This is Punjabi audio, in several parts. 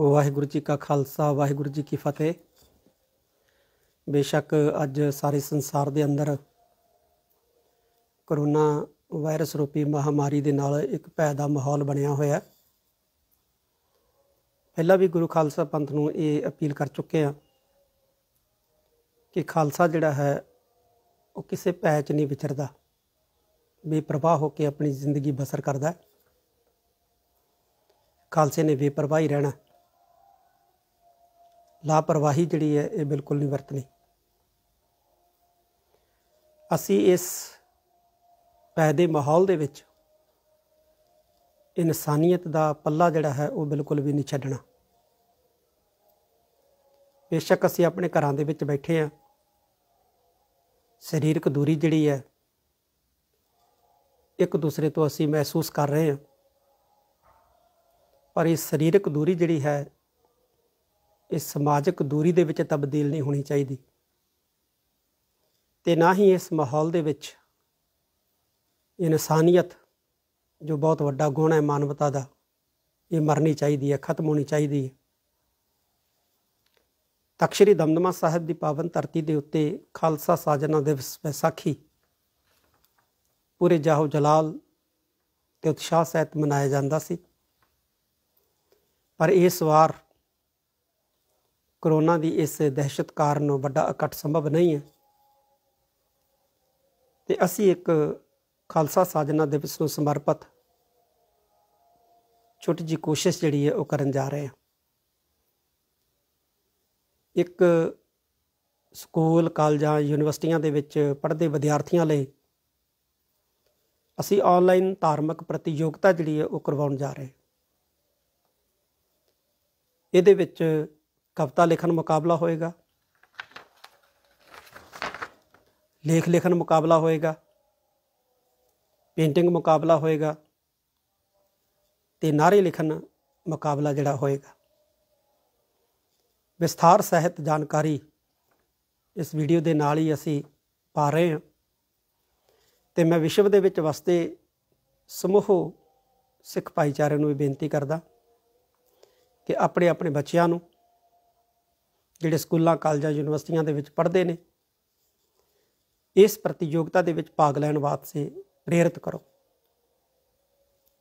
ਵਾਹਿਗੁਰੂ ਜੀ ਕਾ ਖਾਲਸਾ ਵਾਹਿਗੁਰੂ ਜੀ ਕੀ ਫਤਿਹ ਬੇਸ਼ੱਕ ਅੱਜ ਸਾਰੇ ਸੰਸਾਰ ਦੇ ਅੰਦਰ ਕਰੋਨਾ ਵਾਇਰਸ ਰੂਪੀ ਮਹਾਮਾਰੀ ਦੇ ਨਾਲ ਇੱਕ ਭੈ ਦਾ ਮਾਹੌਲ ਬਣਿਆ ਹੋਇਆ ਹੈ ਪਹਿਲਾਂ ਵੀ ਗੁਰੂ ਖਾਲਸਾ ਪੰਥ ਨੂੰ ਇਹ ਅਪੀਲ ਕਰ ਚੁੱਕੇ ਆ ਕਿ ਖਾਲਸਾ ਜਿਹੜਾ ਹੈ ਉਹ ਕਿਸੇ ਭੈ 'ਚ ਨਹੀਂ ਵਿਚਰਦਾ ਬੇਪਰਵਾਹ ਹੋ ਕੇ ਆਪਣੀ ਜ਼ਿੰਦਗੀ ਬਸਰ ਕਰਦਾ ਖਾਲਸੇ ਨੇ ਬੇਪਰਵਾਹੀ ਰਹਿਣਾ ਲਾਪਰਵਾਹੀ ਜਿਹੜੀ ਹੈ ਇਹ ਬਿਲਕੁਲ ਨਹੀਂ ਵਰਤਣੀ ਅਸੀਂ ਇਸ ਪੈਦੇ ਮਾਹੌਲ ਦੇ ਵਿੱਚ ਇਨਸਾਨੀਅਤ ਦਾ ਪੱਲਾ ਜਿਹੜਾ ਹੈ ਉਹ ਬਿਲਕੁਲ ਵੀ ਨਹੀਂ ਛੱਡਣਾ ਬੇਸ਼ੱਕ ਅਸੀਂ ਆਪਣੇ ਘਰਾਂ ਦੇ ਵਿੱਚ ਬੈਠੇ ਆ ਸਰੀਰਕ ਦੂਰੀ ਜਿਹੜੀ ਹੈ ਇੱਕ ਦੂਸਰੇ ਤੋਂ ਅਸੀਂ ਮਹਿਸੂਸ ਕਰ ਰਹੇ ਹਾਂ ਪਰ ਇਹ ਸਰੀਰਕ ਦੂਰੀ ਜਿਹੜੀ ਹੈ ਇਹ ਸਮਾਜਿਕ ਦੂਰੀ ਦੇ ਵਿੱਚ ਤਬਦੀਲ ਨਹੀਂ ਹੋਣੀ ਚਾਹੀਦੀ ਤੇ ਨਾ ਹੀ ਇਸ ਮਾਹੌਲ ਦੇ ਵਿੱਚ ਇਨਸਾਨੀਅਤ ਜੋ ਬਹੁਤ ਵੱਡਾ ਗੁਣ ਹੈ ਮਾਨਵਤਾ ਦਾ ਇਹ ਮਰਨੀ ਚਾਹੀਦੀ ਹੈ ਖਤਮ ਹੋਣੀ ਚਾਹੀਦੀ ਹੈ ਤਖਸ਼ਰੀ ਦਮਦਮਾ ਸਾਹਿਬ ਦੀ ਪਾਵਨ ਧਰਤੀ ਦੇ ਉੱਤੇ ਖਾਲਸਾ ਸਾਜਨਾ ਦਿਵਸ ਵਿਸਾਖੀ ਪੂਰੇ ਜਾਹੋ ਜਲਾਲ ਤੇ ਉਤਸ਼ਾਹ ਸਹਿਤ ਮਨਾਇਆ ਜਾਂਦਾ ਸੀ ਪਰ ਇਸ ਵਾਰ ਕਰੋਨਾ ਦੀ ਇਸ دہشت ਕਾਰਨ ਵੱਡਾ ਇਕੱਠ ਸੰਭਵ ਨਹੀਂ ਹੈ ਤੇ ਅਸੀਂ ਇੱਕ ਖਾਲਸਾ ਸਾਜਨਾ ਦੇ ਵਿੱਚ ਨੂੰ ਸਮਰਪਿਤ ਛੋਟੀ ਜੀ ਕੋਸ਼ਿਸ਼ ਜਿਹੜੀ ਹੈ ਉਹ ਕਰਨ ਜਾ ਰਹੇ ਹਾਂ ਇੱਕ ਸਕੂਲ ਕਾਲਜਾਂ ਯੂਨੀਵਰਸਿਟੀਆਂ ਦੇ ਵਿੱਚ ਪੜ੍ਹਦੇ ਵਿਦਿਆਰਥੀਆਂ ਲਈ ਅਸੀਂ ਆਨਲਾਈਨ ਧਾਰਮਿਕ ਪ੍ਰਤੀਯੋਗਤਾ ਜਿਹੜੀ ਹੈ ਉਹ ਕਰਵਾਉਣ ਜਾ ਰਹੇ ਇਹਦੇ ਵਿੱਚ ਕਵਿਤਾ ਲਿਖਣ ਮੁਕਾਬਲਾ ਹੋਏਗਾ ਲੇਖ ਲਿਖਣ ਮੁਕਾਬਲਾ ਹੋਏਗਾ ਪੇਂਟਿੰਗ ਮੁਕਾਬਲਾ ਹੋਏਗਾ ਤੇ ਨਾਰੇ ਲਿਖਣ ਮੁਕਾਬਲਾ ਜਿਹੜਾ ਹੋਏਗਾ ਵਿਸਥਾਰ ਸਹਿਤ ਜਾਣਕਾਰੀ ਇਸ ਵੀਡੀਓ ਦੇ ਨਾਲ ਹੀ ਅਸੀਂ ਪਾ ਰਹੇ ਹਾਂ ਤੇ ਮੈਂ ਵਿਸ਼ਵ ਦੇ ਵਿੱਚ ਵਸਦੇ ਸਮੂਹ ਸਿੱਖ ਭਾਈਚਾਰੇ ਨੂੰ ਵੀ ਬੇਨਤੀ ਕਰਦਾ ਕਿ ਆਪਣੇ ਆਪਣੇ ਬੱਚਿਆਂ ਨੂੰ ਜਿਹੜੇ ਸਕੂਲਾਂ ਕਾਲਜਾਂ ਯੂਨੀਵਰਸਿਟੀਆਂ ਦੇ ਵਿੱਚ ਪੜ੍ਹਦੇ ਨੇ ਇਸ ਪ੍ਰਤੀਯੋਗਤਾ ਦੇ ਵਿੱਚ ਭਾਗ ਲੈਣ ਵਾਸਤੇ ਪ੍ਰੇਰਿਤ ਕਰੋ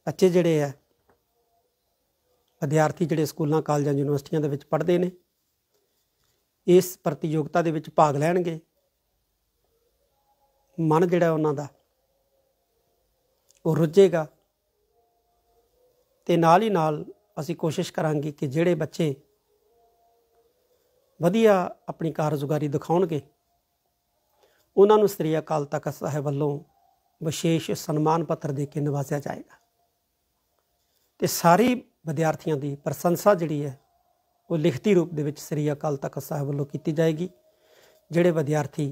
ਬੱਚੇ ਜਿਹੜੇ ਆ ਵਿਦਿਆਰਥੀ ਜਿਹੜੇ ਸਕੂਲਾਂ ਕਾਲਜਾਂ ਯੂਨੀਵਰਸਿਟੀਆਂ ਦੇ ਵਿੱਚ ਪੜ੍ਹਦੇ ਨੇ ਇਸ ਪ੍ਰਤੀਯੋਗਤਾ ਦੇ ਵਿੱਚ ਭਾਗ ਲੈਣਗੇ ਮਨ ਜਿਹੜਾ ਉਹਨਾਂ ਦਾ ਉਹ ਰੁੱਝੇਗਾ ਤੇ ਨਾਲ ਹੀ ਨਾਲ ਅਸੀਂ ਕੋਸ਼ਿਸ਼ ਕਰਾਂਗੇ ਕਿ ਜਿਹੜੇ ਬੱਚੇ ਵਧੀਆ ਆਪਣੀ ਕਾਰਜਗਾਰੀ ਦਿਖਾਉਣਗੇ ਉਹਨਾਂ ਨੂੰ ਸ੍ਰੀ ਅਕਾਲ ਤਖਤ ਸਾਹਿਬ ਵੱਲੋਂ ਵਿਸ਼ੇਸ਼ ਸਨਮਾਨ ਪੱਤਰ ਦੇ ਕੇ ਨਿਵਾਜ਼ਿਆ ਜਾਏਗਾ ਤੇ ਸਾਰੇ ਵਿਦਿਆਰਥੀਆਂ ਦੀ ਪ੍ਰਸ਼ੰਸਾ ਜਿਹੜੀ ਹੈ ਉਹ ਲਿਖਤੀ ਰੂਪ ਦੇ ਵਿੱਚ ਸ੍ਰੀ ਅਕਾਲ ਤਖਤ ਸਾਹਿਬ ਵੱਲੋਂ ਕੀਤੀ ਜਾਏਗੀ ਜਿਹੜੇ ਵਿਦਿਆਰਥੀ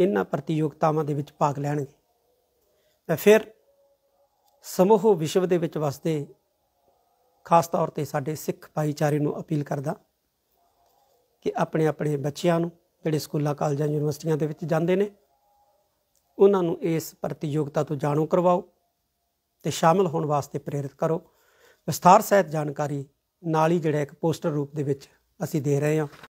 ਇਹਨਾਂ ਪ੍ਰਤੀਯੋਗਤਾਵਾਂ ਦੇ ਵਿੱਚ ਭਾਗ ਲੈਣਗੇ ਤਾਂ ਫਿਰ ਸਮੂਹ ਵਿਸ਼ਵ ਦੇ ਵਿੱਚ ਵਸਦੇ ਖਾਸ ਤੌਰ ਤੇ ਸਾਡੇ ਸਿੱਖ ਭਾਈਚਾਰੇ ਨੂੰ ਅਪੀਲ ਕਰਦਾ ਕਿ ਆਪਣੇ ਆਪਣੇ ਬੱਚਿਆਂ ਨੂੰ ਜਿਹੜੇ ਸਕੂਲਾਂ ਕਾਲਜਾਂ ਯੂਨੀਵਰਸਿਟੀਆਂ ਦੇ ਵਿੱਚ ਜਾਂਦੇ ਨੇ ਉਹਨਾਂ ਨੂੰ ਇਸ ਪ੍ਰਤੀਯੋਗਤਾ ਤੋਂ ਜਾਣੂ ਕਰਵਾਓ ਤੇ ਸ਼ਾਮਲ ਹੋਣ ਵਾਸਤੇ ਪ੍ਰੇਰਿਤ ਕਰੋ ਵਿਸਥਾਰ ਸਹਿਤ ਜਾਣਕਾਰੀ ਨਾਲ ਹੀ ਜਿਹੜਾ ਇੱਕ ਪੋਸਟਰ ਰੂਪ ਦੇ ਵਿੱਚ ਅਸੀਂ ਦੇ ਰਹੇ ਹਾਂ